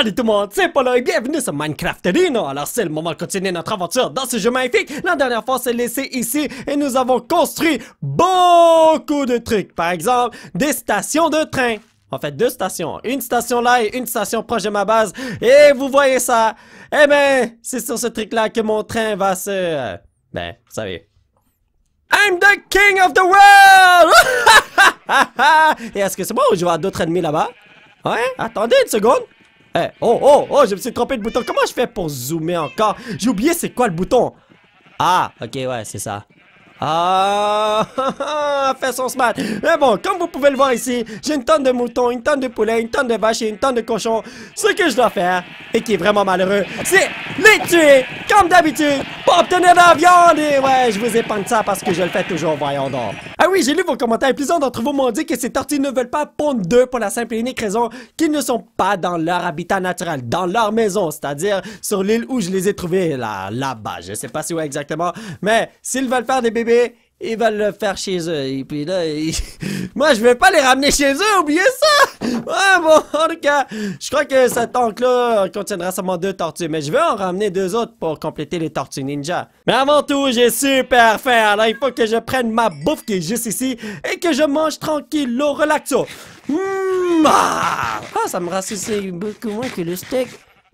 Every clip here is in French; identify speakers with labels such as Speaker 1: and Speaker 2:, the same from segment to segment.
Speaker 1: Salut tout le monde, c'est Polo et bienvenue sur Minecraft Arena. Alors c'est le moment de continuer notre aventure dans ce jeu magnifique. La dernière fois, c'est laissé ici et nous avons construit beaucoup de trucs. Par exemple, des stations de train. En fait, deux stations. Une station là et une station proche de ma base. Et vous voyez ça. Eh ben, c'est sur ce truc-là que mon train va se... Ben, vous savez. I'm the king of the world! et est-ce que c'est bon ou je vois d'autres ennemis là-bas? Ouais, attendez une seconde. Eh, oh, oh, oh, je me suis trompé de bouton. Comment je fais pour zoomer encore J'ai oublié c'est quoi le bouton. Ah, ok, ouais, c'est ça. Ah, fait son smart. Mais bon, comme vous pouvez le voir ici, j'ai une tonne de moutons, une tonne de poulets, une tonne de vaches et une tonne de cochons. Ce que je dois faire, et qui est vraiment malheureux, c'est les tuer, comme d'habitude, pour obtenir de la viande. Et ouais, je vous épargne ça parce que je le fais toujours, voyons donc. Ah oui, j'ai lu vos commentaires. Plusieurs d'entre vous m'ont dit que ces tortues ne veulent pas pondre d'eux pour la simple et unique raison qu'ils ne sont pas dans leur habitat naturel, dans leur maison, c'est-à-dire sur l'île où je les ai trouvés, là, là-bas. Je sais pas si où exactement, mais s'ils veulent faire des bébés ils veulent le faire chez eux. Et puis là, moi, je vais pas les ramener chez eux, oubliez ça! Ouais, bon, en tout cas, je crois que cette tank-là contiendra seulement deux tortues, mais je vais en ramener deux autres pour compléter les tortues ninja. Mais avant tout, j'ai super faim, alors il faut que je prenne ma bouffe qui est juste ici et que je mange tranquille relaxo. Hmm, ah! ah, ça me rassure beaucoup moins que le steak.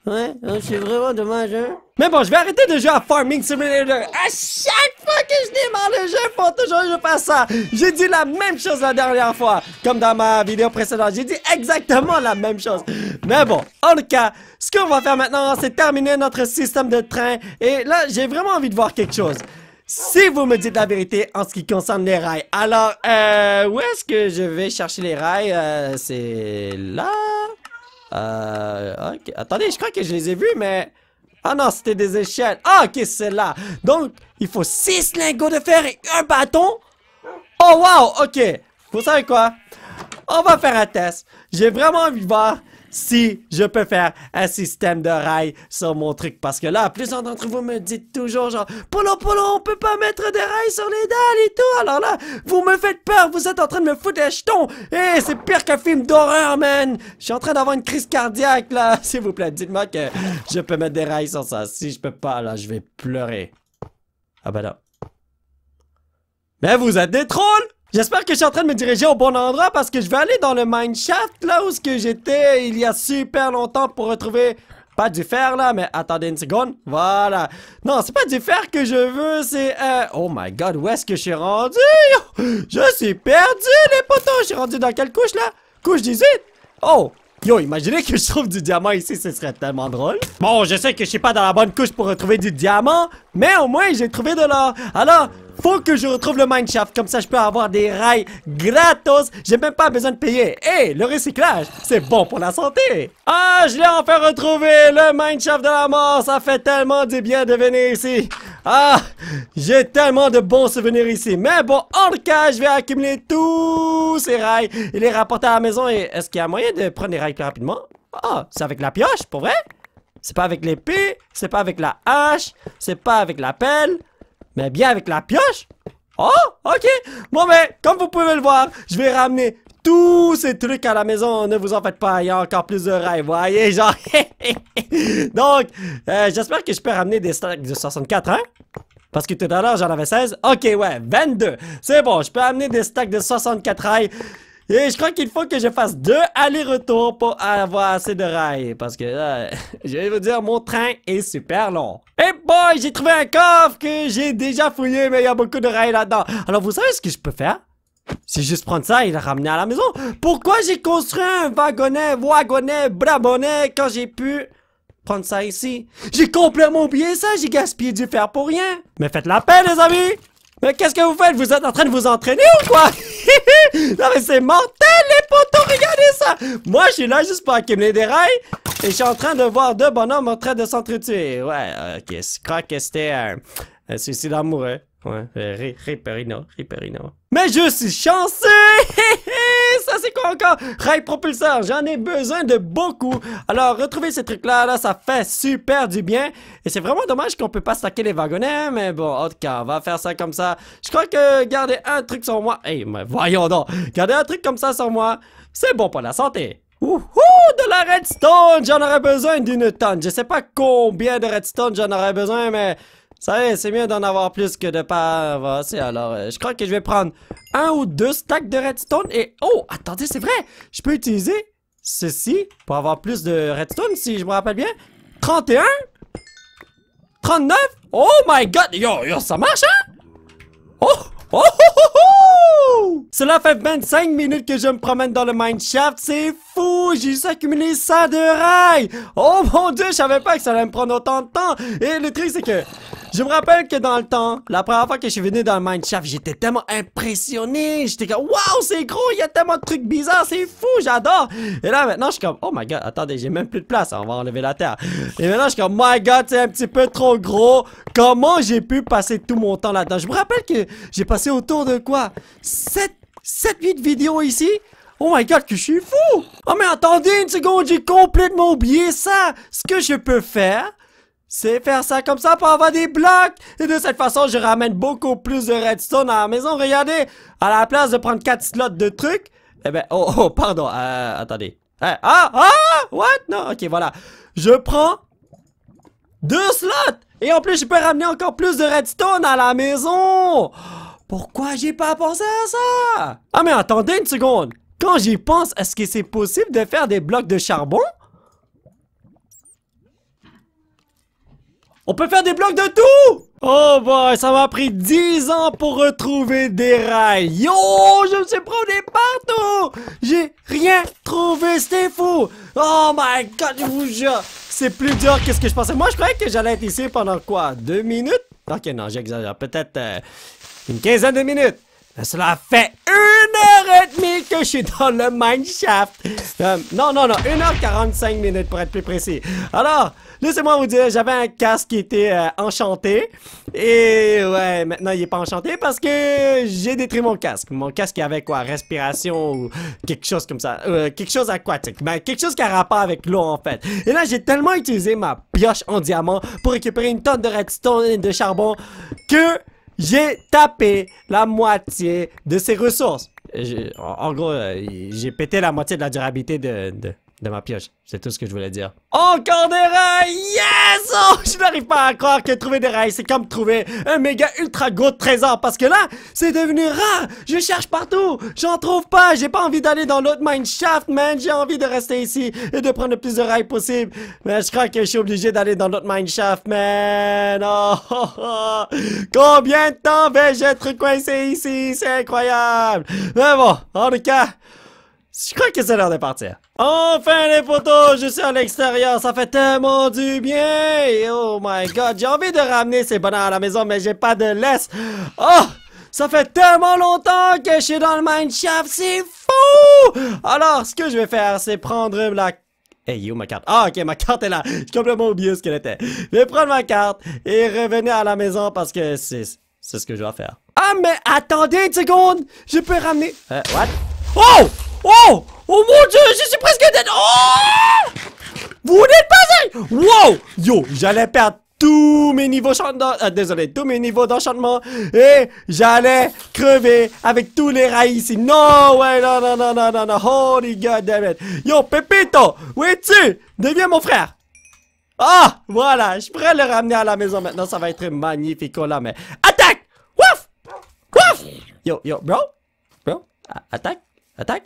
Speaker 1: Ouais, hein, c'est vraiment dommage, hein. Mais bon, je vais arrêter de jouer à Farming Simulator. À chaque fois que je démarre le jeu, faut toujours je passe ça. J'ai dit la même chose la dernière fois. Comme dans ma vidéo précédente, j'ai dit exactement la même chose. Mais bon, en tout cas, ce qu'on va faire maintenant, c'est terminer notre système de train. Et là, j'ai vraiment envie de voir quelque chose. Si vous me dites la vérité en ce qui concerne les rails, alors, euh, où est-ce que je vais chercher les rails? Euh, c'est là? Euh, Ok. Attendez, je crois que je les ai vus, mais... Ah non, c'était des échelles. Ah, ok, c'est là. Donc, il faut 6 lingots de fer et un bâton. Oh, wow, ok. Vous savez quoi? On va faire un test. J'ai vraiment envie de voir si je peux faire un système de rails sur mon truc. Parce que là, plusieurs d'entre vous me dites toujours genre « Polo, polo, on peut pas mettre des rails sur les dalles et tout! » Alors là, vous me faites peur, vous êtes en train de me foutre les jetons! Eh, c'est pire qu'un film d'horreur, man! Je suis en train d'avoir une crise cardiaque, là! S'il vous plaît, dites-moi que je peux mettre des rails sur ça. Si je peux pas, là, je vais pleurer. Ah bah ben Mais vous êtes des trolls J'espère que je suis en train de me diriger au bon endroit parce que je vais aller dans le mineshaft là où j'étais il y a super longtemps pour retrouver pas du fer là, mais attendez une seconde. Voilà. Non, c'est pas du fer que je veux, c'est... Euh, oh my god, où est-ce que je suis rendu? Je suis perdu, les potos! Je suis rendu dans quelle couche là? Couche 18? Oh! Yo, imaginez que je trouve du diamant ici, ce serait tellement drôle. Bon, je sais que je suis pas dans la bonne couche pour retrouver du diamant, mais au moins j'ai trouvé de l'or. Alors, faut que je retrouve le mineshaft, comme ça je peux avoir des rails gratos. J'ai même pas besoin de payer. Et eh, le recyclage, c'est bon pour la santé. Ah, je l'ai enfin retrouvé, le mineshaft de la mort. Ça fait tellement du bien de venir ici. Ah, j'ai tellement de bons souvenirs ici. Mais bon, en le cas, je vais accumuler tous ces rails et les rapporter à la maison. Et est-ce qu'il y a moyen de prendre les rails plus rapidement? Ah, c'est avec la pioche, pour vrai? C'est pas avec l'épée, c'est pas avec la hache, c'est pas avec la pelle, mais bien avec la pioche? Oh, ok. Bon, mais ben, comme vous pouvez le voir, je vais ramener tous ces trucs à la maison, ne vous en faites pas, il y a encore plus de rails. voyez, genre, donc, euh, j'espère que je peux ramener des stacks de 64, hein, parce que tout à l'heure, j'en avais 16, ok, ouais, 22, c'est bon, je peux amener des stacks de 64 rails, et je crois qu'il faut que je fasse deux allers-retours pour avoir assez de rails. Parce que euh, je vais vous dire, mon train est super long. Et boy, j'ai trouvé un coffre que j'ai déjà fouillé, mais il y a beaucoup de rails là-dedans. Alors, vous savez ce que je peux faire? C'est juste prendre ça et le ramener à la maison. Pourquoi j'ai construit un wagonnet, wagonnet, brabonnet quand j'ai pu prendre ça ici? J'ai complètement oublié ça, j'ai gaspillé du fer pour rien. Mais faites la paix, les amis! Mais qu'est-ce que vous faites? Vous êtes en train de vous entraîner ou quoi? non mais c'est mortel les potos, regardez ça! Moi je suis là juste pour accumuler des rails et je suis en train de voir deux bonhommes en train de s'entretuer. Ouais, ok, je crois que c'était un, suicide amoureux. Ouais, euh, Ripperino, Ripperino. Mais je suis chanceux! c'est quoi encore? Rail propulseur, j'en ai besoin de beaucoup. Alors, retrouver ces trucs-là, ça fait super du bien. Et c'est vraiment dommage qu'on peut pas stacker les wagonnets, mais bon, en tout cas, on va faire ça comme ça. Je crois que garder un truc sur moi... Eh, mais voyons donc! Garder un truc comme ça sur moi, c'est bon pour la santé. ouh de la redstone! J'en aurais besoin d'une tonne. Je sais pas combien de redstone j'en aurais besoin, mais ça c'est mieux d'en avoir plus que de pas avoir Alors, euh, je crois que je vais prendre un ou deux stacks de redstone et... Oh, attendez, c'est vrai! Je peux utiliser ceci pour avoir plus de redstone, si je me rappelle bien. 31? 39? Oh my god! Yo, yo, ça marche, hein? Oh! Oh, oh, oh, oh! Cela fait 25 minutes que je me promène dans le mineshaft, c'est fou! J'ai juste accumulé ça de rails! Oh mon dieu, je savais pas que ça allait me prendre autant de temps! Et le truc c'est que je me rappelle que dans le temps, la première fois que je suis venu dans le minecraft j'étais tellement impressionné. J'étais comme, waouh, c'est gros, il y a tellement de trucs bizarres, c'est fou, j'adore. Et là, maintenant, je suis comme, oh my god, attendez, j'ai même plus de place, on va enlever la terre. Et maintenant, je suis comme, my god, c'est un petit peu trop gros. Comment j'ai pu passer tout mon temps là-dedans? Je me rappelle que j'ai passé autour de quoi? 7, 7, 8 vidéos ici? Oh my god, que je suis fou! Oh mais attendez une seconde, j'ai complètement oublié ça! Ce que je peux faire, c'est faire ça comme ça pour avoir des blocs! Et de cette façon, je ramène beaucoup plus de redstone à la maison. Regardez! À la place de prendre quatre slots de trucs... Eh ben, oh, oh, pardon, euh, attendez. Eh, ah, ah! What? Non, ok, voilà. Je prends... Deux slots! Et en plus, je peux ramener encore plus de redstone à la maison! Pourquoi j'ai pas pensé à ça? Ah, mais attendez une seconde! Quand j'y pense, est-ce que c'est possible de faire des blocs de charbon? On peut faire des blocs de tout! Oh boy, ça m'a pris 10 ans pour retrouver des rails. Yo, je me suis promené partout! J'ai rien trouvé, c'était fou! Oh my god, je vous jure, c'est plus dur que ce que je pensais. Moi, je croyais que j'allais être ici pendant quoi? Deux minutes? Ok, non, j'exagère. Peut-être euh, une quinzaine de minutes. Mais cela fait une heure et demie que je suis dans le mineshaft. shaft. Euh, non, non, non, 1h45 minutes pour être plus précis. Alors, Laissez-moi vous dire, j'avais un casque qui était euh, enchanté. Et ouais, maintenant il est pas enchanté parce que j'ai détruit mon casque. Mon casque qui avait quoi Respiration ou quelque chose comme ça. Euh, quelque chose aquatique. Ben, quelque chose qui a rapport avec l'eau en fait. Et là, j'ai tellement utilisé ma pioche en diamant pour récupérer une tonne de redstone et de charbon que j'ai tapé la moitié de ses ressources. en, gros, euh, j'ai pété la moitié de la durabilité de de ma pioche. C'est tout ce que je voulais dire. Encore des rails! Yes! Oh, je n'arrive pas à croire que trouver des rails, c'est comme trouver un méga ultra gros trésor. Parce que là, c'est devenu rare. Je cherche partout. J'en trouve pas. J'ai pas envie d'aller dans l'autre mineshaft, man. J'ai envie de rester ici et de prendre le plus de rails possible. Mais je crois que je suis obligé d'aller dans l'autre mineshaft, man. Oh, oh. oh! Combien de temps vais-je être coincé ici? C'est incroyable. Mais bon, en tout cas... Je crois que c'est l'heure de partir. Enfin les photos, je suis à l'extérieur, ça fait tellement du bien. Oh my god, j'ai envie de ramener ces bonheurs à la maison, mais j'ai pas de laisse. Oh, ça fait tellement longtemps que je suis dans le mineshaft, c'est fou. Alors, ce que je vais faire, c'est prendre la Hey, où ma carte. Ah, ok, ma carte est là. J'ai complètement oublié ce qu'elle était. Je vais prendre ma carte et revenir à la maison parce que c'est, c'est ce que je dois faire. Ah, mais attendez une seconde! Je peux ramener... Euh, what? Oh! Oh Oh mon dieu, je suis presque dead Oh Vous n'êtes pas Wow Yo, j'allais perdre tous mes niveaux ah désolé, tous mes niveaux d'enchantement et j'allais crever avec tous les rails ici. Non, ouais, non, non, non, non, non, non, holy god damn it. Yo, Pepito, où es-tu? Deviens mon frère. Ah, voilà, je pourrais le ramener à la maison maintenant, ça va être magnifique oh là, mais attaque! Wouf! Wouf! Yo, yo, bro? Bro? attaque? Attaque?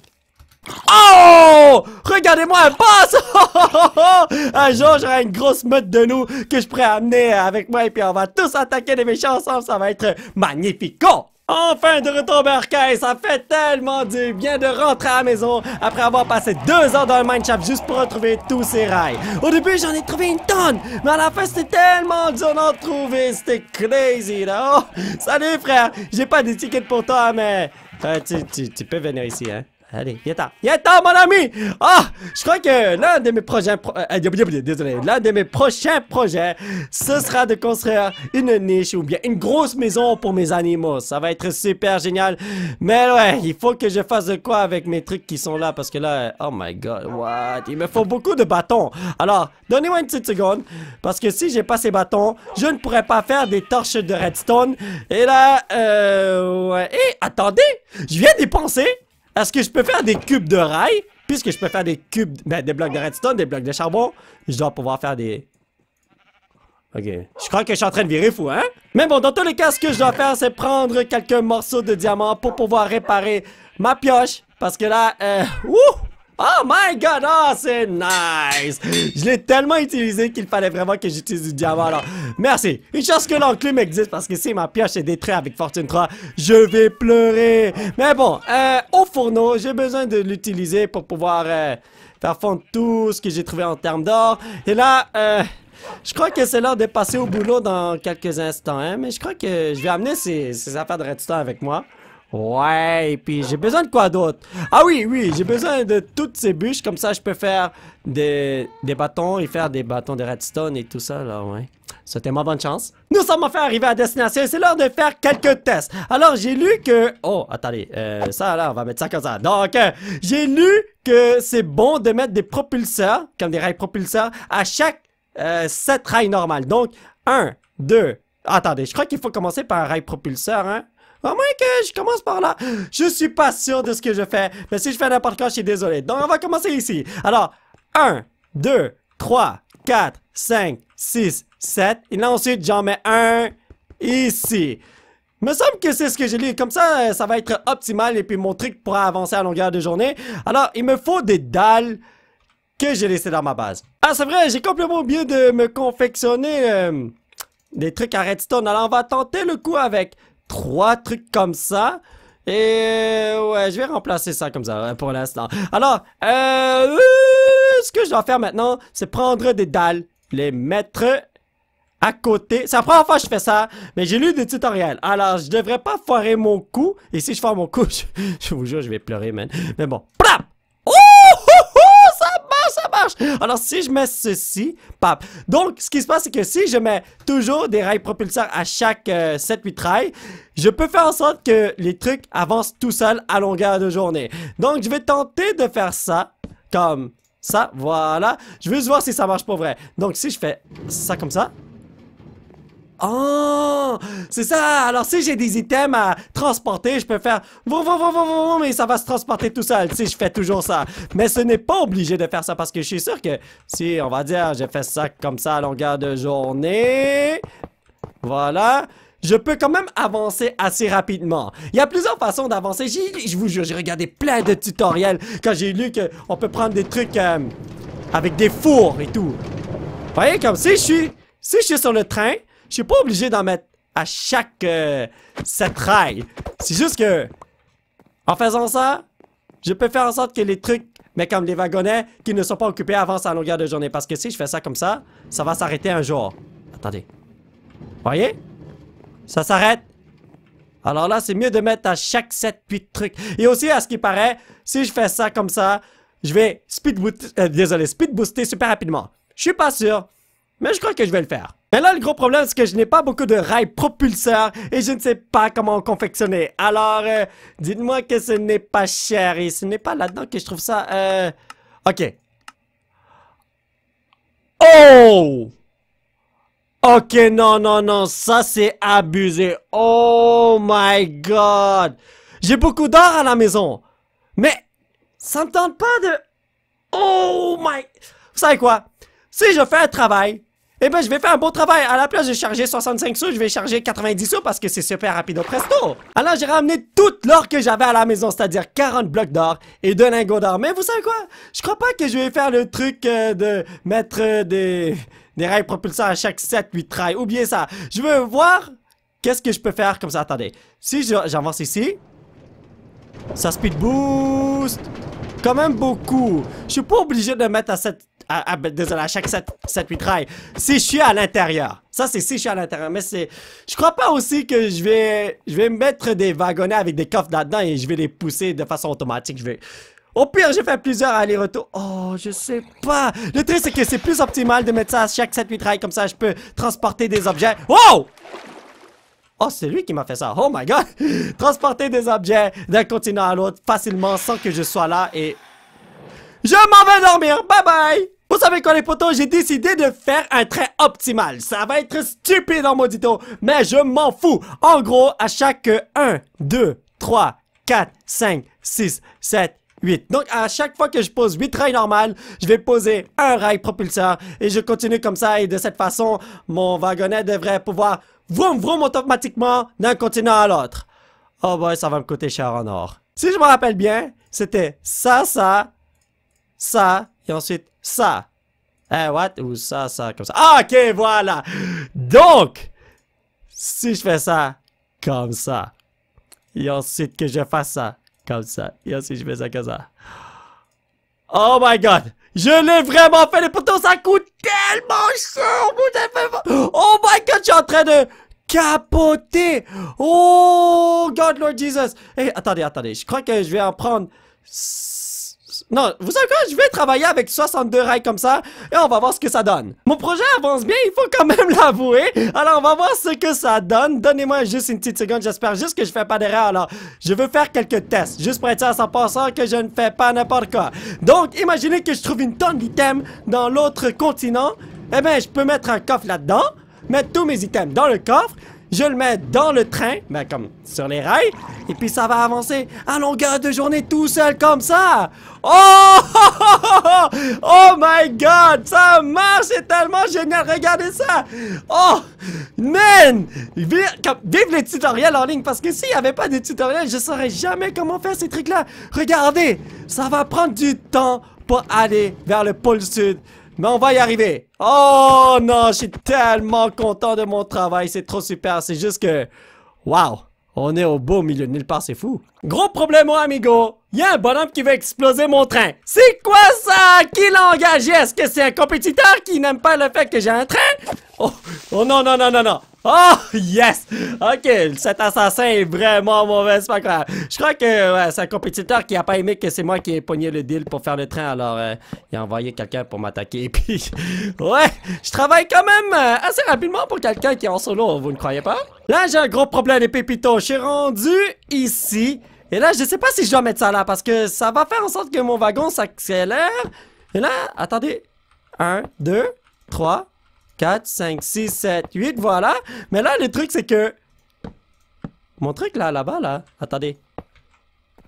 Speaker 1: Oh! Regardez-moi un boss! un jour, j'aurai une grosse meute de nous que je pourrais amener avec moi et puis on va tous attaquer les méchants ensemble. Ça va être magnifique! Enfin de retour Berkay, ça fait tellement du bien de rentrer à la maison après avoir passé deux ans dans le Minecraft juste pour retrouver tous ces rails. Au début j'en ai trouvé une tonne, mais à la fin c'était tellement dur d'en trouver, c'était crazy là. salut frère, j'ai pas d'étiquette pour toi mais euh, tu peux venir ici hein. Allez, viens y Viens temps mon ami! Ah! je crois que l'un de mes prochains euh, euh, désolé. L'un de mes prochains projets, ce sera de construire une niche ou bien une grosse maison pour mes animaux. Ça va être super génial. Mais ouais, il faut que je fasse de quoi avec mes trucs qui sont là parce que là... Euh, oh my god, what? Il me faut beaucoup de bâtons. Alors, donnez-moi une petite seconde parce que si j'ai pas ces bâtons, je ne pourrais pas faire des torches de redstone. Et là, euh... Ouais. Et attendez! Je viens d'y penser! Est-ce que je peux faire des cubes de rail Puisque je peux faire des cubes, ben, des blocs de redstone, des blocs de charbon, je dois pouvoir faire des... Ok. Je crois que je suis en train de virer fou, hein? Mais bon, dans tous les cas, ce que je dois faire, c'est prendre quelques morceaux de diamant pour pouvoir réparer ma pioche. Parce que là, euh... Ouh! Oh my god, oh, c'est nice! Je l'ai tellement utilisé qu'il fallait vraiment que j'utilise du diamant, alors merci! Une chance que l'enclume existe parce que si ma pioche est détruite avec Fortune 3, je vais pleurer! Mais bon, euh, au fourneau, j'ai besoin de l'utiliser pour pouvoir euh, faire fondre tout ce que j'ai trouvé en termes d'or. Et là, euh, je crois que c'est l'heure de passer au boulot dans quelques instants, hein, mais je crois que je vais amener ces, affaires de redstone avec moi. Ouais, puis j'ai besoin de quoi d'autre? Ah oui, oui, j'ai besoin de toutes ces bûches, comme ça je peux faire des, des bâtons et faire des bâtons de redstone et tout ça, là, ouais. C'était ma bonne chance. Nous sommes enfin arrivés à destination et c'est l'heure de faire quelques tests. Alors, j'ai lu que... Oh, attendez, euh, ça là, on va mettre ça comme ça. Donc, euh, j'ai lu que c'est bon de mettre des propulseurs, comme des rails propulseurs, à chaque euh, 7 rails normales. Donc, 1, 2... Attendez, je crois qu'il faut commencer par un rail propulseur, hein? À moins que je commence par là. Je suis pas sûr de ce que je fais. Mais si je fais n'importe quoi, je suis désolé. Donc, on va commencer ici. Alors, 1, 2, 3, 4, 5, 6, 7. Et là, ensuite, j'en mets un ici. Me semble que c'est ce que j'ai lu. Comme ça, euh, ça va être optimal et puis mon truc pourra avancer à longueur de journée. Alors, il me faut des dalles que j'ai laissées dans ma base. Ah, c'est vrai, j'ai complètement oublié de me confectionner euh, des trucs à redstone. Alors, on va tenter le coup avec trois trucs comme ça. Et euh, ouais, je vais remplacer ça comme ça euh, pour l'instant. Alors, euh, euh, ce que je dois faire maintenant, c'est prendre des dalles, les mettre à côté. C'est la première fois que je fais ça, mais j'ai lu des tutoriels. Alors, je devrais pas foirer mon coup. Et si je foire mon coup, je, vous jure, je vais pleurer, man. Mais bon, plop alors, si je mets ceci, pap. Donc, ce qui se passe, c'est que si je mets toujours des rails propulseurs à chaque 7-8 euh, rails, je peux faire en sorte que les trucs avancent tout seuls à longueur de journée. Donc, je vais tenter de faire ça comme ça. Voilà. Je vais voir si ça marche pour vrai. Donc, si je fais ça comme ça, Oh! C'est ça! Alors, si j'ai des items à transporter, je peux faire mais ça va se transporter tout seul. si je fais toujours ça. Mais ce n'est pas obligé de faire ça parce que je suis sûr que si, on va dire, j'ai fait ça comme ça à longueur de journée. Voilà je peux quand même avancer assez rapidement. Il y a plusieurs façons d'avancer. Je vous jure, j'ai regardé plein de tutoriels quand j'ai lu que on peut prendre des trucs euh, avec des fours et tout. Vous voyez, comme si je suis... Si je suis sur le train, je suis pas obligé d'en mettre à chaque euh, cette rail. C'est juste que, en faisant ça, je peux faire en sorte que les trucs, mais comme les wagonnets, qui ne sont pas occupés avancent à longueur de journée. Parce que si je fais ça comme ça, ça va s'arrêter un jour. Attendez. Voyez? Ça s'arrête. Alors là, c'est mieux de mettre à chaque 7 de trucs. Et aussi, à ce qui paraît, si je fais ça comme ça, je vais speed, boot euh, désolé, speed booster super rapidement. Je suis pas sûr, mais je crois que je vais le faire. Mais là, le gros problème, c'est que je n'ai pas beaucoup de rails propulseurs et je ne sais pas comment en confectionner. Alors, euh, dites-moi que ce n'est pas cher et ce n'est pas là-dedans que je trouve ça... Euh... Ok. Oh! Ok, non, non, non, ça c'est abusé. Oh my god! J'ai beaucoup d'or à la maison. Mais, ça me tente pas de... Oh my... Vous savez quoi? Si je fais un travail, eh ben, je vais faire un beau travail. À la place de charger 65 sous, je vais charger 90 sous parce que c'est super rapido presto. Alors, j'ai ramené toute l'or que j'avais à la maison, c'est-à-dire 40 blocs d'or et 2 lingots d'or. Mais vous savez quoi? Je crois pas que je vais faire le truc euh, de mettre euh, des, des rails propulseurs à chaque 7-8 trails. Oubliez ça. Je veux voir qu'est-ce que je peux faire comme ça. Attendez. Si j'avance ici, ça speed boost quand même beaucoup. Je suis pas obligé de mettre à cette à, ah, ah, ben, désolé, à chaque 7-8 Si je suis à l'intérieur. Ça, c'est si je suis à l'intérieur. Mais c'est. Je crois pas aussi que je vais. Je vais mettre des wagonnets avec des coffres là-dedans et je vais les pousser de façon automatique. Je vais. Au pire, j'ai fait plusieurs allers-retours. Oh, je sais pas. Le truc, c'est que c'est plus optimal de mettre ça à chaque 7-8 rails. Comme ça, je peux transporter des objets. Oh! Oh, c'est lui qui m'a fait ça. Oh my god! Transporter des objets d'un continent à l'autre facilement sans que je sois là et... Je m'en vais dormir! Bye bye! Vous savez quoi les potos, j'ai décidé de faire un trait optimal. Ça va être stupide en maudito mais je m'en fous. En gros, à chaque 1, 2, 3, 4, 5, 6, 7, 8. Donc, à chaque fois que je pose 8 rails normales, je vais poser un rail propulseur et je continue comme ça et de cette façon, mon wagonnet devrait pouvoir vroom vroom automatiquement d'un continent à l'autre. Oh boy, ça va me coûter cher en or. Si je me rappelle bien, c'était ça, ça, ça, et ensuite ça. Eh, what? Ou ça, ça, comme ça. Ah, ok, voilà. Donc, si je fais ça comme ça, et ensuite que je fasse ça comme ça, et ensuite je fais ça comme ça. Oh my god! Je l'ai vraiment fait, et pourtant ça coûte tellement cher! Oh my god, je suis en train de capoter! Oh, God Lord Jesus! Eh, attendez, attendez, je crois que je vais en prendre... Non, vous savez quoi? Je vais travailler avec 62 rails comme ça et on va voir ce que ça donne. Mon projet avance bien, il faut quand même l'avouer. Alors, on va voir ce que ça donne. Donnez-moi juste une petite seconde. J'espère juste que je fais pas d'erreur. Alors, je veux faire quelques tests. Juste pour être sûr à 100% que je ne fais pas n'importe quoi. Donc, imaginez que je trouve une tonne d'items dans l'autre continent. Eh ben, je peux mettre un coffre là-dedans, mettre tous mes items dans le coffre je le mets dans le train, ben comme sur les rails, et puis ça va avancer à longueur de journée tout seul comme ça. Oh, oh my god, ça marche, c'est tellement génial, regardez ça. Oh, man, vive les tutoriels en ligne, parce que s'il n'y avait pas de tutoriels, je saurais jamais comment faire ces trucs-là. Regardez, ça va prendre du temps pour aller vers le pôle sud. Mais on va y arriver. Oh non, je suis tellement content de mon travail. C'est trop super. C'est juste que... Waouh On est au beau milieu de nulle part. C'est fou. Gros problème, mon amigo y a un bonhomme qui veut exploser mon train. C'est quoi ça? Qui l'a engagé? Est-ce que c'est un compétiteur qui n'aime pas le fait que j'ai un train? Oh, oh, non, non, non, non, non. Oh, yes! Ok, cet assassin est vraiment mauvais, c'est pas grave. Je crois que c'est un compétiteur qui a pas aimé que c'est moi qui ai pogné le deal pour faire le train, alors euh, il a envoyé quelqu'un pour m'attaquer. Et puis, ouais, je travaille quand même euh, assez rapidement pour quelqu'un qui est en solo, vous ne croyez pas? Là, j'ai un gros problème, les pépitos. Je suis rendu ici et là, je sais pas si je dois mettre ça là, parce que ça va faire en sorte que mon wagon s'accélère. Et là, attendez. 1, 2, 3, 4, 5, 6, 7, 8, voilà. Mais là, le truc, c'est que... Mon truc, là, là-bas, là, attendez.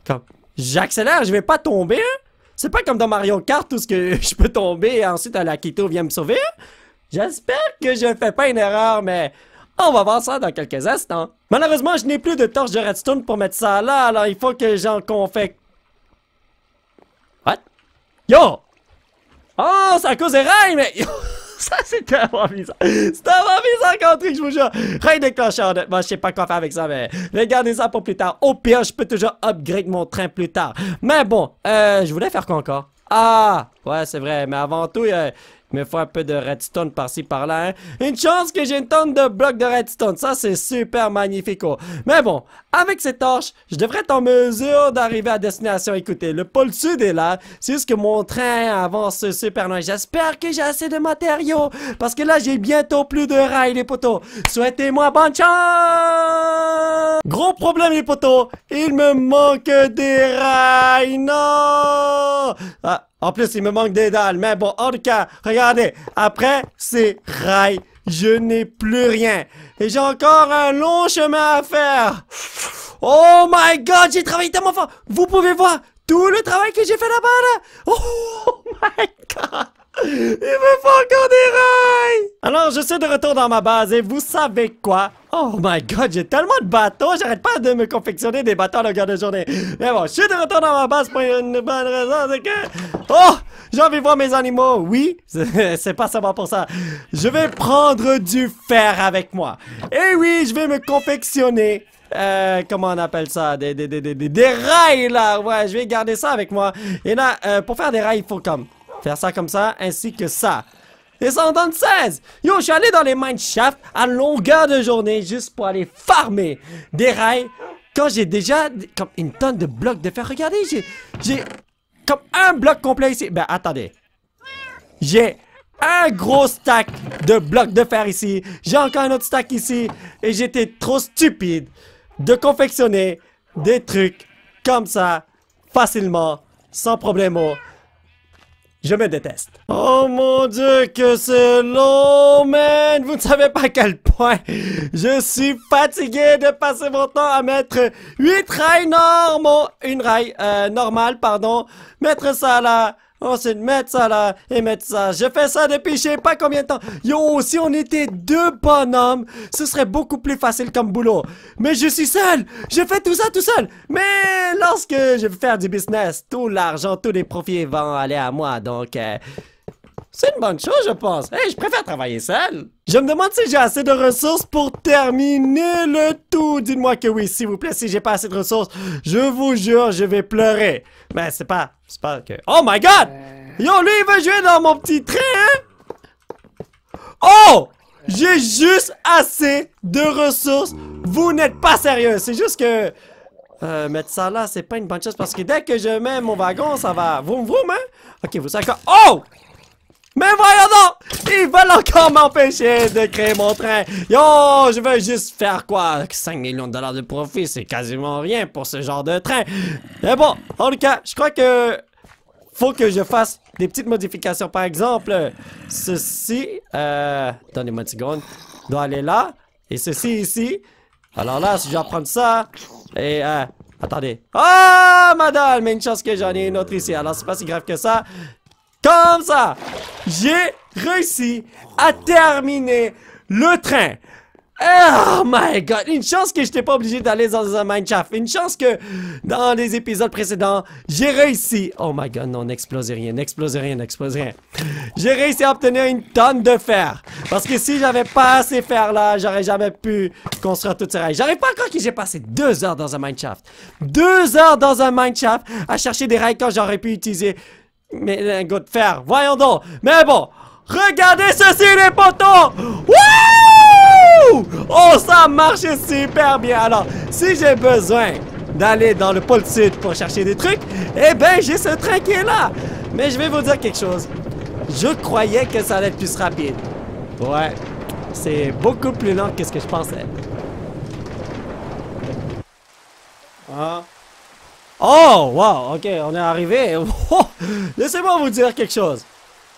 Speaker 1: Comme... J'accélère, je vais pas tomber, hein? C'est pas comme dans Mario Kart tout ce que je peux tomber et ensuite à euh, la Kito vient me sauver. J'espère que je fais pas une erreur, mais... On va voir ça dans quelques instants. Malheureusement, je n'ai plus de torche de redstone pour mettre ça là, alors il faut que j'en confecte. What? Yo! Oh, ça à cause des rails, mais... ça, c'est tellement bizarre. C'est tellement bizarre Country. je vous jure. Rien déclencheur, Bon je sais pas quoi faire avec ça, mais regardez ça pour plus tard. Au pire, je peux toujours upgrade mon train plus tard. Mais bon, euh, je voulais faire quoi encore? Ah! Ouais, c'est vrai. Mais avant tout, euh, il me faut un peu de redstone par-ci par-là. Hein. Une chance que j'ai une tonne de blocs de redstone. Ça, c'est super magnifique. Oh. Mais bon, avec cette torche, je devrais être en mesure d'arriver à destination. Écoutez, le pôle sud est là. C'est juste que mon train avance super loin. J'espère que j'ai assez de matériaux. Parce que là, j'ai bientôt plus de rails, les potos. Souhaitez-moi bonne chance! Gros problème, les potos. Il me manque des rails. Non! Ah, en plus, il me manque des dalles. Mais bon, en tout cas, regardez. Après c'est rail, je n'ai plus rien. Et j'ai encore un long chemin à faire. Oh my god, j'ai travaillé tellement fort. Vous pouvez voir tout le travail que j'ai fait là-bas. Oh my god. Il me faut encore des rails! Alors, je suis de retour dans ma base et vous savez quoi? Oh my god, j'ai tellement de bateaux, j'arrête pas de me confectionner des bateaux à longueur de journée. Mais bon, je suis de retour dans ma base pour une bonne raison, c'est que... Oh! J'ai envie de voir mes animaux, oui, c'est pas seulement pour ça. Je vais prendre du fer avec moi. Et oui, je vais me confectionner euh, comment on appelle ça, des, des, des, des, rails là, ouais, je vais garder ça avec moi. Et là, euh, pour faire des rails, il faut comme Faire ça comme ça, ainsi que ça. en donne 16 Yo, je suis allé dans les mineshafts à longueur de journée juste pour aller farmer des rails quand j'ai déjà comme une tonne de blocs de fer. Regardez, j'ai... J'ai comme un bloc complet ici. Ben, attendez. J'ai un gros stack de blocs de fer ici. J'ai encore un autre stack ici. Et j'étais trop stupide de confectionner des trucs comme ça, facilement, sans problème. Je me déteste. Oh mon dieu, que ce long, man! Vous ne savez pas à quel point je suis fatigué de passer mon temps à mettre 8 rails normaux, une rail euh, normale, pardon, mettre ça là... Oh, c'est de mettre ça là et eh, mettre ça. Je fais ça depuis je sais pas combien de temps. Yo, si on était deux bonhommes, ce serait beaucoup plus facile comme boulot. Mais je suis seul. Je fais tout ça tout seul. Mais lorsque je veux faire du business, tout l'argent, tous les profits vont aller à moi. Donc... Euh, c'est une bonne chose, je pense. Hey, eh, je préfère travailler seul. Je me demande si j'ai assez de ressources pour terminer le tout. Dites-moi que oui, s'il vous plaît. Si j'ai pas assez de ressources, je vous jure, je vais pleurer. Mais ben, c'est pas. C'est pas que. Oh my god! Euh. Yo, lui, il veut jouer dans mon petit train, hein? Oh! J'ai juste assez de ressources. Vous n'êtes pas sérieux. C'est juste que. Euh, mettre ça là, c'est pas une bonne chose parce que dès que je mets mon wagon, ça va vroom vroom, hein? Ok, vous savez quoi? Oh! Mais voyons donc! Ils veulent encore m'empêcher de créer mon train! Yo, je veux juste faire quoi? 5 millions de dollars de profit, c'est quasiment rien pour ce genre de train! Mais bon, en tout cas, je crois que... Faut que je fasse des petites modifications. Par exemple, ceci... Euh... Donnez-moi une seconde. Doit aller là. Et ceci ici. Alors là, si je vais prendre ça... Et euh... Attendez. Ah, madame! Mais une chance que j'en ai une autre ici. Alors, c'est pas si grave que ça. Comme ça, j'ai réussi à terminer le train. Oh my god! Une chance que je n'étais pas obligé d'aller dans un mineshaft. Une chance que dans les épisodes précédents, j'ai réussi. Oh my god, non, n'explose rien, n'explose rien, n'explose rien. J'ai réussi à obtenir une tonne de fer. Parce que si j'avais pas assez fer là, j'aurais jamais pu construire toute ces rails. J'arrive pas à croire que j'ai passé deux heures dans un mineshaft. Deux heures dans un mineshaft à chercher des rails quand j'aurais pu utiliser mais euh, un de fer, voyons donc. Mais bon, regardez ceci les potos. Wouh! Oh, ça marche super bien. Alors, si j'ai besoin d'aller dans le pôle sud pour chercher des trucs, eh ben j'ai ce train qui est là. Mais je vais vous dire quelque chose. Je croyais que ça allait être plus rapide. Ouais, c'est beaucoup plus lent que ce que je pensais. Ah. Oh, wow, ok, on est arrivé. Laissez-moi vous dire quelque chose.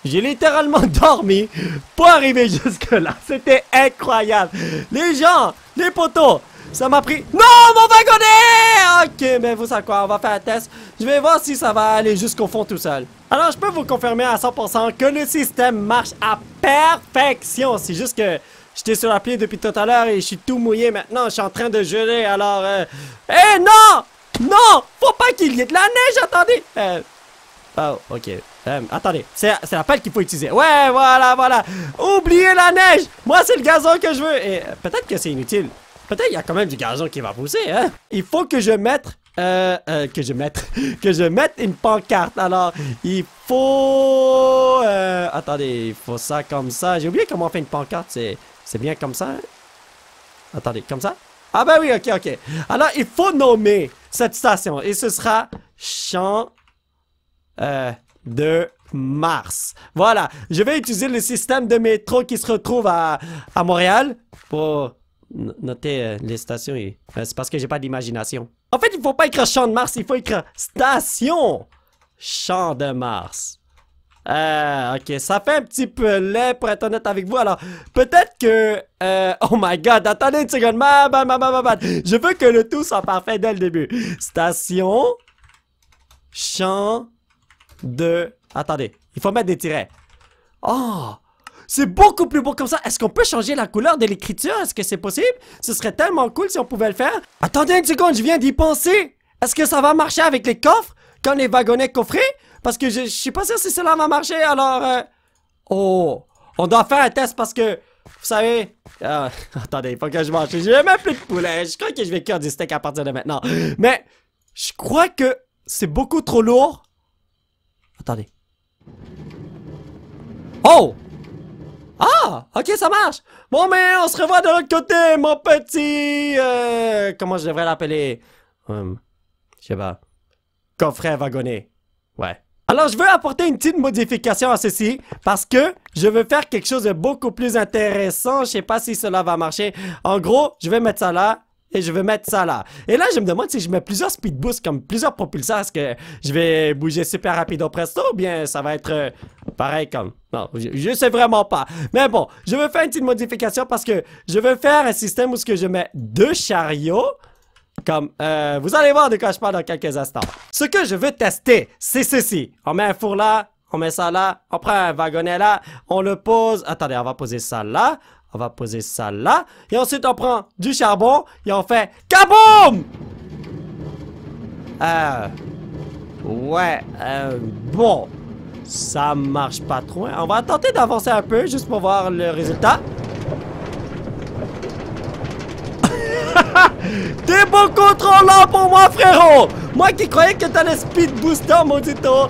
Speaker 1: J'ai littéralement dormi pour arriver jusque-là. C'était incroyable. Les gens, les poteaux, ça m'a pris... Non, mon wagonnet Ok, mais vous savez quoi, on va faire un test. Je vais voir si ça va aller jusqu'au fond tout seul. Alors, je peux vous confirmer à 100% que le système marche à perfection. C'est juste que... J'étais sur la pied depuis tout à l'heure et je suis tout mouillé maintenant. Je suis en train de geler, alors... Euh, eh non non! Faut pas qu'il y ait de la neige, attendez! Euh... Oh, ok. Euh, attendez, c'est la pelle qu'il faut utiliser. Ouais, voilà, voilà. Oubliez la neige. Moi, c'est le gazon que je veux. Et euh, peut-être que c'est inutile. Peut-être qu'il y a quand même du gazon qui va pousser, hein. Il faut que je mette... Euh, euh que je mette... que je mette une pancarte. Alors, il faut... Euh, attendez, il faut ça comme ça. J'ai oublié comment on fait une pancarte. C'est bien comme ça. Hein? Attendez, comme ça? Ah ben oui, ok, ok. Alors, il faut nommer cette station. Et ce sera Champ euh, de Mars. Voilà. Je vais utiliser le système de métro qui se retrouve à, à Montréal pour noter euh, les stations. Euh, c'est parce que j'ai pas d'imagination. En fait, il faut pas écrire Champ de Mars, il faut écrire Station Champ de Mars. Euh, ok, ça fait un petit peu laid pour être honnête avec vous. Alors, peut-être que... Euh, oh my god, attendez une seconde. Je veux que le tout soit parfait dès le début. Station. Champ. De... Attendez, il faut mettre des tirets. Oh c'est beaucoup plus beau comme ça. Est-ce qu'on peut changer la couleur de l'écriture? Est-ce que c'est possible? Ce serait tellement cool si on pouvait le faire. Attendez une seconde, je viens d'y penser. Est-ce que ça va marcher avec les coffres? Quand les wagonnets coffrés? Parce que je, je suis pas sûr si cela va marcher, alors... Euh, oh, on doit faire un test parce que... Vous savez... Euh, attendez, faut que je mange. J'ai même plus de poulet. Je crois que je vais cuire du steak à partir de maintenant. Mais je crois que c'est beaucoup trop lourd. Attendez. Oh! Ah! Ok, ça marche! Bon, mais on se revoit de l'autre côté, mon petit... Euh, comment je devrais l'appeler? je sais pas. Coffret wagonné. Ouais. Alors, je veux apporter une petite modification à ceci parce que je veux faire quelque chose de beaucoup plus intéressant. Je sais pas si cela va marcher. En gros, je vais mettre ça là et je vais mettre ça là. Et là, je me demande si je mets plusieurs speed boosts comme plusieurs propulseurs, est-ce que je vais bouger super rapide au presto ou bien ça va être euh, pareil comme... Non, je, je, sais vraiment pas. Mais bon, je veux faire une petite modification parce que je veux faire un système où ce que je mets deux chariots comme, euh, vous allez voir de cache je dans quelques instants. Ce que je veux tester, c'est ceci. On met un four là, on met ça là, on prend un wagonnet là, on le pose. Attendez, on va poser ça là, on va poser ça là. Et ensuite, on prend du charbon et on fait KABOUM! Euh... Ouais, euh, bon. Ça marche pas trop. Hein. On va tenter d'avancer un peu juste pour voir le résultat. T'es bon là pour moi, frérot! Moi qui croyais que t'allais speed booster, maudito!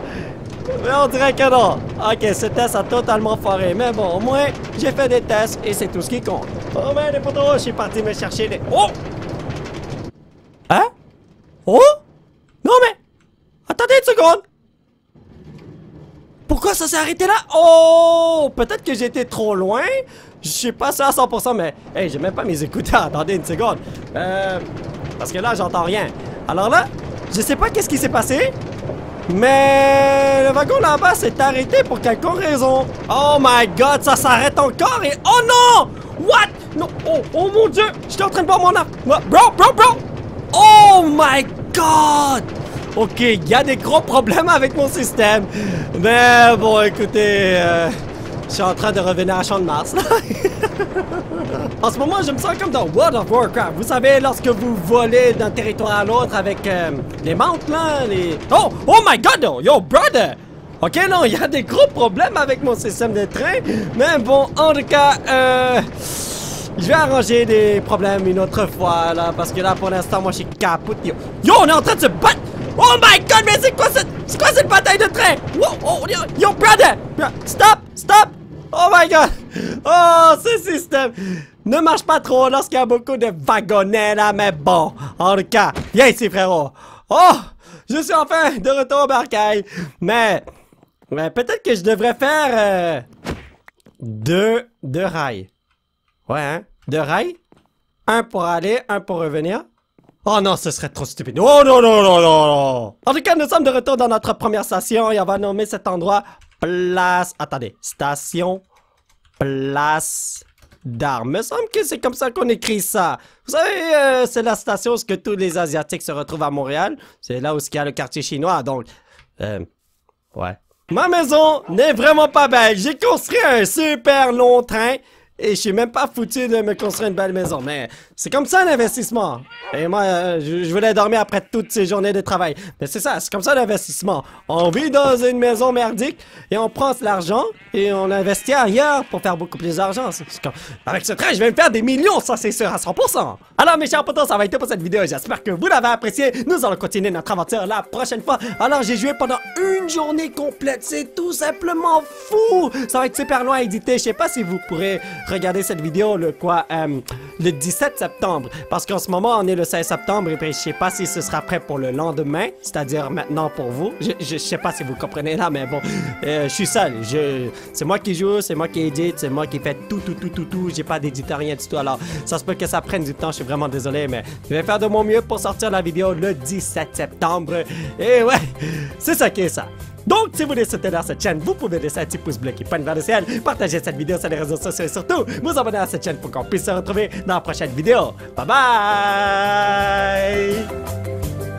Speaker 1: Mais on dirait que non. Ok, ce test a totalement foiré. Mais bon, au moins, j'ai fait des tests et c'est tout ce qui compte. Oh, mais les potos, je suis parti me chercher les... Oh! Hein? Oh? Non, mais... Attendez une seconde! Pourquoi ça s'est arrêté là? Oh! Peut-être que j'étais trop loin? Je suis pas sûr à 100%, mais... Hey, j'ai même pas mes écouteurs. Attendez une seconde. Euh... Parce que là, j'entends rien. Alors là, je sais pas qu'est-ce qui s'est passé, mais le wagon là-bas s'est arrêté pour quelque raison. Oh my god, ça s'arrête encore et... Oh non What Non, oh, oh mon dieu J'étais en train de boire mon arme. Bro, bro, bro Oh my god Ok, il y a des gros problèmes avec mon système. Mais bon, écoutez... Euh... Je suis en train de revenir à Champ de Mars. en ce moment, je me sens comme dans World of Warcraft. Vous savez, lorsque vous volez d'un territoire à l'autre avec des euh, les mantes, là, les... Oh! Oh my God! Oh, yo, brother! Ok, non, il y a des gros problèmes avec mon système de train. Mais bon, en tout cas, euh... Je vais arranger des problèmes une autre fois, là, parce que là, pour l'instant, moi, je suis capote. Yo. on est en train de se battre Oh my God, mais c'est quoi cette... C'est quoi cette bataille de train Oh, oh, yo brother Stop Stop! Oh my god! Oh, ce système ne marche pas trop lorsqu'il y a beaucoup de wagonnets là, mais bon. En tout cas, viens ici, frérot. Oh! Je suis enfin de retour au barcail. Mais, mais peut-être que je devrais faire euh, deux, deux rails. Ouais, hein? Deux rails? Un pour aller, un pour revenir. Oh non, ce serait trop stupide. Oh non, non, non, non, non. En tout cas, nous sommes de retour dans notre première station et on va nommer cet endroit place... Attendez, station, place d'armes. me semble que c'est comme ça qu'on écrit ça. Vous savez, euh, c'est la station où que tous les Asiatiques se retrouvent à Montréal. C'est là où il y a le quartier chinois, donc... Euh, ouais. Ma maison n'est vraiment pas belle. J'ai construit un super long train et je suis même pas foutu de me construire une belle maison, mais c'est comme ça l'investissement. Et moi, euh, je, voulais dormir après toutes ces journées de travail. Mais c'est ça, c'est comme ça l'investissement. On vit dans une maison merdique et on prend l'argent et on investit ailleurs pour faire beaucoup plus d'argent. Comme... Avec ce train, je vais me faire des millions, ça c'est sûr à 100%. Alors mes chers potos, ça va être pour cette vidéo. J'espère que vous l'avez apprécié. Nous allons continuer notre aventure la prochaine fois. Alors j'ai joué pendant une journée complète. C'est tout simplement fou. Ça va être super loin à éditer. Je sais pas si vous pourrez regardez cette vidéo le quoi euh, le 17 septembre parce qu'en ce moment on est le 16 septembre et puis je sais pas si ce sera prêt pour le lendemain, c'est-à-dire maintenant pour vous. Je, je, sais pas si vous comprenez là, mais bon, euh, je suis seul. Je c'est moi qui joue, c'est moi qui édite, c'est moi qui fait tout tout tout tout tout. J'ai pas d'éditeur rien du tout. Alors ça se peut que ça prenne du temps. Je suis vraiment désolé, mais je vais faire de mon mieux pour sortir la vidéo le 17 septembre. Et ouais, c'est ça qui est ça. Donc, si vous voulez soutenir cette chaîne, vous pouvez laisser un petit pouce bleu qui pointe vers le ciel, partager cette vidéo sur les réseaux sociaux et surtout vous abonner à cette chaîne pour qu'on puisse se retrouver dans la prochaine vidéo. Bye bye